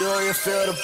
you feel the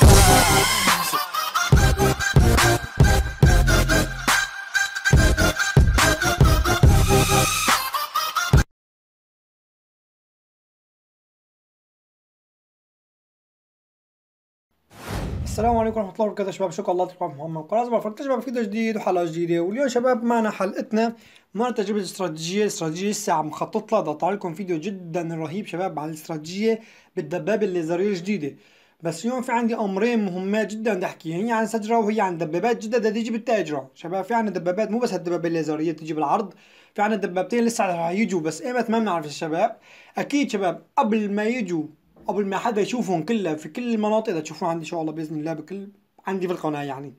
السلام عليكم ورحمة الله وبركاته شباب شكرا الله تبارك محمد قناة زبر شباب فيديو جديد وحلقة جديدة واليوم شباب معنا حلقتنا معنا تجربة استراتيجية الاستراتيجية لسه عم خطط لها لكم فيديو جدا رهيب شباب عن الاستراتيجية بالدبابة الليزرية الجديدة بس اليوم في عندي امرين مهمات جدا بدي احكيهم هي عن سجره وهي عن دبابات جدا بدها تيجي بالتاجره شباب في عندنا دبابات مو بس هالدبابه الليزريه بتيجي بالعرض في عندنا دبابتين لسه رح يجوا بس ايمت ما بنعرف الشباب اكيد شباب قبل ما يجوا قبل ما حدا يشوفهم كلها في كل المناطق اذا تشوفوها عندي ان شاء الله باذن الله بكل عندي في القناه يعني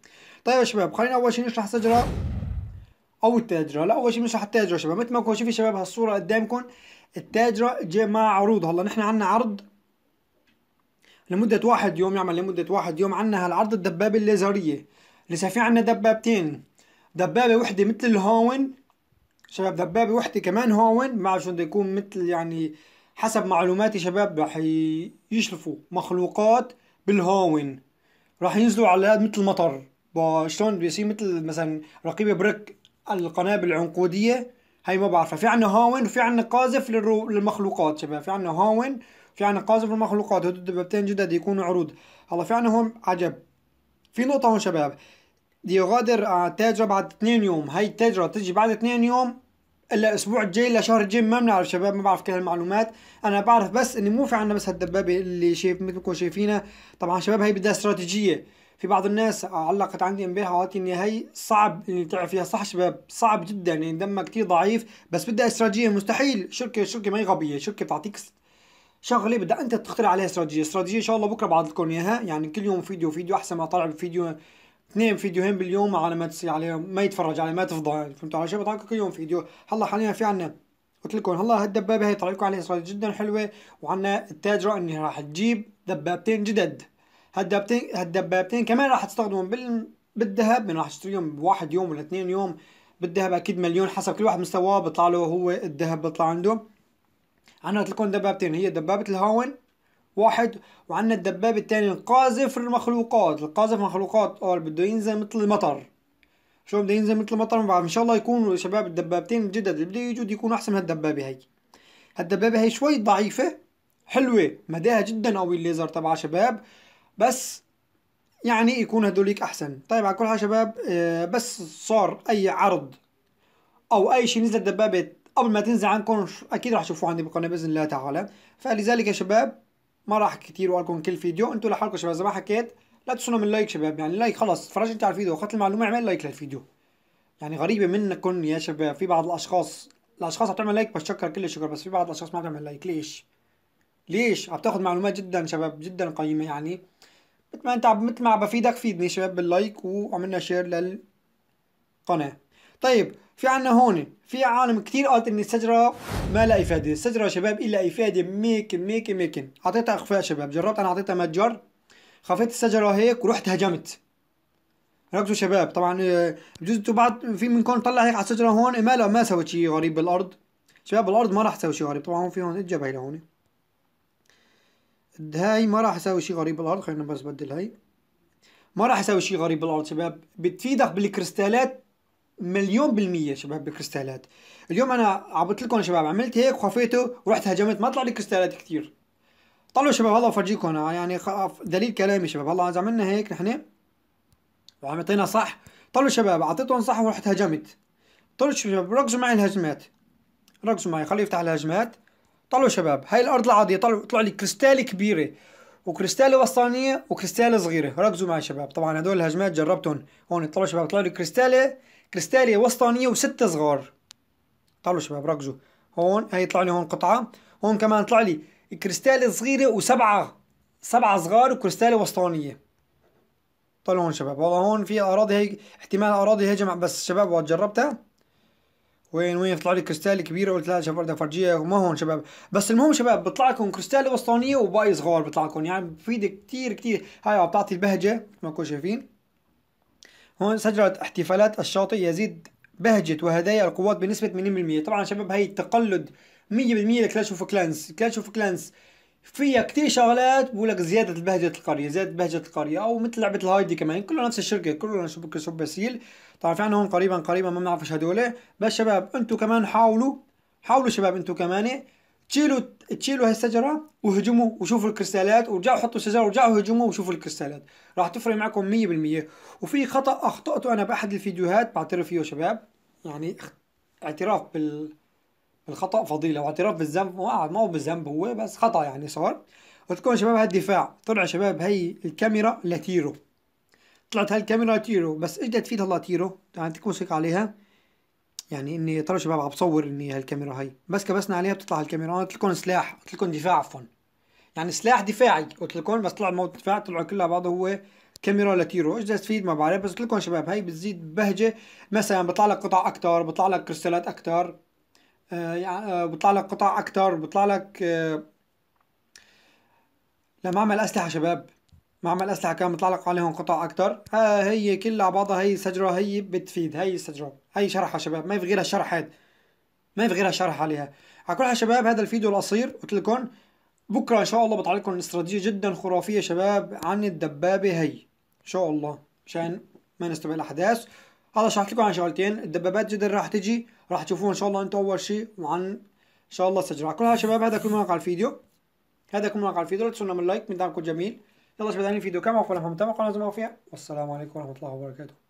طيب يا شباب خلينا اول شيء نشرح سجره او التاجره لا اول شيء بنشرح التاجره شباب مثل ما كنتوا شايفين شباب هالصوره قدامكم التاجره جاي مع عروض هلا نحن عندنا عرض لمدة واحد يوم يعمل لمدة واحد يوم عنا هالعرض الدبابة الليزرية لسا في عنا دبابتين دبابة وحدة مثل الهون شباب دبابة وحدة كمان هون ما بعرف شو بده يكون مثل يعني حسب معلوماتي شباب رح يشلفوا مخلوقات بالهون رح ينزلوا على الأرض مثل المطر شلون بيصير مثل مثلا رقيبة بريك القنابل العنقودية هاي ما بعرفها في عنا هاون وفي عنا قاذف للرو... للمخلوقات شباب في عنا هاون في عنا قاذف للمخلوقات هدول دبابتين جدد يكونوا عروض هلا في عنا هون عجب في نقطة هون شباب يغادر آه، تاجرة بعد اثنين يوم هاي التاجرة تجي بعد اثنين يوم الا الاسبوع الجاي لشهر الجاي ما بنعرف شباب ما بعرف كل هالمعلومات انا بعرف بس اني مو في عنا بس هالدبابه اللي شايف مثلكم شايفينها طبعا شباب هي بدها استراتيجيه في بعض الناس علقت عندي امبارح وقالت ان هي صعب اني تعرف فيها صح شباب صعب جدا يعني دمها كثير ضعيف بس بدها استراتيجيه مستحيل شركه شركه ما هي غبيه شركه بتعطيك شغله بدها انت تخترع عليها استراتيجيه استراتيجيه ان شاء الله بكره بعد لكم اياها يعني كل يوم فيديو فيديو احسن ما طلع بفيديو اثنين فيديوهين باليوم على ما تصير عليه ما يتفرج عليه ما تفضى يعني فهمتوا على شو بطلع كل يوم فيديو هلا حاليا في عنا قلت لكم هلا هالدبابه هي طلع لكم عليها استراتيجيه جدا حلوه وعنا التاجره انها راح تجيب دبابتين جدد هالدبابتين هالدبابتين كمان راح تستخدمهم بال... بالذهب من راح تشتريهم بواحد يوم ولا اثنين يوم بالذهب اكيد مليون حسب كل واحد مستواه بيطلع له هو الذهب بيطلع عنده عندنا تكون دبابتين هي دبابة الهاون واحد وعندنا الدبابة الثانية القاذف المخلوقات القاذف المخلوقات اه بده ينزل مثل المطر شو بده ينزل مثل المطر ان شاء الله يكونوا شباب الدبابتين الجدد اللي بده يجود يكونوا احسن من هالدبابة هي هالدبابة هي شوي ضعيفة حلوة مداها جدا قوي الليزر تبعها شباب بس يعني يكون هدوليك احسن طيب على كل حال شباب آه، بس صار اي عرض او اي شيء نزل دبابه قبل ما تنزل عنكم اكيد راح تشوفوه عندي بالقناه باذن الله تعالى فلذلك يا شباب ما راح كتير لكم كل فيديو انتم لحالكم شباب زي ما حكيت لا تنسوا من لايك شباب يعني لايك خلص تفرجت انت على الفيديو اخذت المعلومه اعمل لايك للفيديو يعني غريبه منكم يا شباب في بعض الاشخاص الاشخاص بتعمل لايك بتشكر كل الشكر بس في بعض الاشخاص ما بتعمل لايك ليش ليش عم تاخذ معلومات جدا شباب جدا قيمه يعني مثل ما انت مثل ما عم بفيدك فيدني شباب باللايك وعملنا شير للقناه طيب في عنا هون في عالم كثير قالت ان السجره ما لها افادة السجره شباب إلا افادة ميكن ميكن ميكن اعطيتها اخفاء شباب جربت انا اعطيتها متجر خفيت السجره هيك ورحت هجمت ركزوا شباب طبعا آه، بجوز انتم بعد في منكم طلع هيك على السجره هون ما ما سوت شيء غريب بالارض شباب الارض ما راح تسوي شيء غريب طبعا هون في هون الجبهة هون هاي ما راح اسوي شيء غريب بالارض خلينا بس بدل هاي ما راح اسوي شيء غريب بالارض شباب بتفيدك بالكريستالات مليون بالمية شباب بالكريستالات اليوم انا عبطت لكم شباب عملت هيك وخفيته ورحت هجمت ما طلع لي كريستالات كثير طلعوا شباب هلا بفرجيكم يعني دليل كلامي شباب هلا اذا عملنا هيك نحن يعطينا صح طلعوا شباب اعطيتهم صح ورحت هجمت طلعوا شباب ركزوا معي الهجمات ركزوا معي خليه يفتح الهجمات طلعوا شباب هاي الارض العاديه طلعوا طلع لي كريستالي كبيره وكريستالة وسطانية وكريستالة صغيرة ركزوا معي شباب طبعا هدول الهجمات جربتهم هون طلعوا شباب طلعوا لي كريستالة كريستالة وسطانية وستة صغار طلعوا شباب ركزوا هون هي طلع لي هون قطعة هون كمان طلع لي كريستالة صغيرة وسبعة سبعة صغار وكريستالة وسطانية طلعوا هون شباب والله هون في أراضي هي احتمال أراضي هجم بس شباب جربتها وين وين طلع لي كريستال كبيره قلت لا شباب بدي افرجيها وما هون شباب بس المهم شباب بيطلع لكم كريستال وسطانيه وباقي صغار بيطلع لكم يعني بفيد كثير كثير هاي بتعطي البهجه مثل ما تكونوا شايفين هون سجلت احتفالات الشاطئ يزيد بهجة وهدايا القوات بنسبة 80% طبعا شباب هي التقلد 100% لكلاش اوف كلانس كلاش اوف كلانس فيها كثير شغلات بقول لك زياده بهجه القريه زياده بهجه القريه او مثل لعبه الهايدي كمان كله نفس الشركه كله شبكه شو سيل طبعا في يعني عندهم قريبا قريبا ما بنعرفش هدول بس شباب انتم كمان حاولوا حاولوا شباب انتم كمان تشيلوا تشيلوا هالشجرة وهجموا وشوفوا الكريستالات ورجعوا حطوا الشجره ورجعوا هجموا وشوفوا الكريستالات راح تفرق معكم 100% وفي خطا اخطاته انا باحد الفيديوهات بعترف فيه شباب يعني اعتراف بال الخطا فضيله واعتراف بالذنب ما هو بالذنب هو بس خطا يعني صار قلت لكم يا شباب هالدفاع طلع شباب هي الكاميرا لتيرو طلعت هاي الكاميرا بس ايش بدها تفيد يعني تكون موسيقى عليها يعني اني ترى شباب عم بصور اني هالكاميرا هي بس كبسنا عليها بتطلع هالكاميرا قلت لكم سلاح قلت لكم دفاع عفوا يعني سلاح دفاعي قلت لكم بس طلع موت دفاع طلعوا كلها بعضه هو كاميرا لتيرو ايش بدها تفيد ما بعرف بس قلت لكم شباب هي بتزيد بهجه مثلا بيطلع لك قطع اكثر بيطلع لك كريستالات اكثر آه، يعني آه، بطلع لك قطع اكتر بطلع لك آه، لمعمل اسلحه شباب معمل اسلحه كان بيطلع لك عليهم قطع اكتر هي كلها بعضها هي سجره هي بتفيد هي الشجره هي شرحها شباب ما في غيرها الشرح هذا ما في غيرها شرح عليها على كل شباب هذا الفيديو القصير قلت لكم بكره ان شاء الله بطلع لكم استراتيجيه جدا خرافيه شباب عن الدبابه هي ان شاء الله عشان ما نستبعد الاحداث هذا شرحت لكم عن شغلتين الدبابات جدا راح تجي راح تشوفوها ان شاء الله انتم اول شيء وعن ان شاء الله استجراع كل هذا شباب هذا كل مواقع الفيديو هذا كل مواقع الفيديو لا تنسونا من لايك من دعمكم جميل يلا شباب ثاني فيديو كما قلنا وقلنا فهمتها وقناه فيها والسلام عليكم ورحمه الله وبركاته